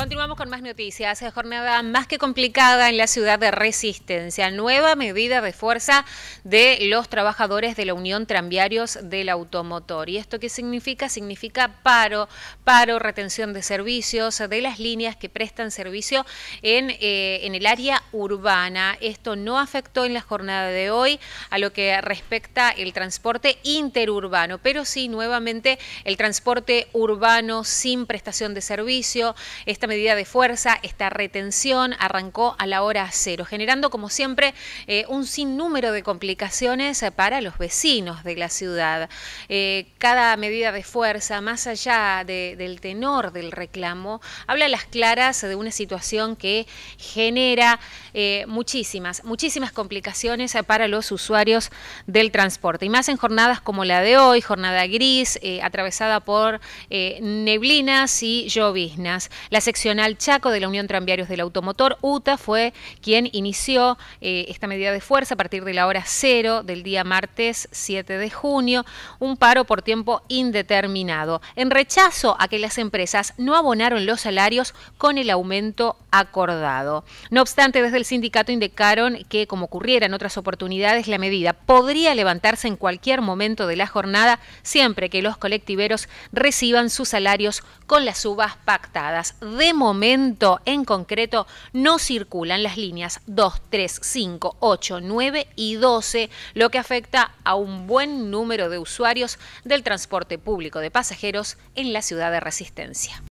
Continuamos con más noticias. Jornada más que complicada en la ciudad de Resistencia. Nueva medida de fuerza de los trabajadores de la Unión Tranviarios del Automotor. ¿Y esto qué significa? Significa paro, paro, retención de servicios de las líneas que prestan servicio en, eh, en el área urbana. Esto no afectó en la jornada de hoy a lo que respecta el transporte interurbano, pero sí nuevamente el transporte urbano sin prestación de servicio. Esta medida de fuerza, esta retención arrancó a la hora cero, generando como siempre eh, un sinnúmero de complicaciones eh, para los vecinos de la ciudad. Eh, cada medida de fuerza, más allá del tenor del reclamo, habla a las claras de una situación que genera muchísimas, muchísimas complicaciones para los usuarios del transporte. Y más en jornadas como la de hoy, jornada gris, atravesada por neblinas y lloviznas. La sección Chaco de la Unión Tranviarios del Automotor, UTA, fue quien inició eh, esta medida de fuerza a partir de la hora cero del día martes 7 de junio, un paro por tiempo indeterminado, en rechazo a que las empresas no abonaron los salarios con el aumento acordado. No obstante, desde el sindicato indicaron que, como ocurriera en otras oportunidades, la medida podría levantarse en cualquier momento de la jornada, siempre que los colectiveros reciban sus salarios con las subas pactadas. De momento en concreto no circulan las líneas 2, 3, 5, 8, 9 y 12, lo que afecta a un buen número de usuarios del transporte público de pasajeros en la ciudad de Resistencia.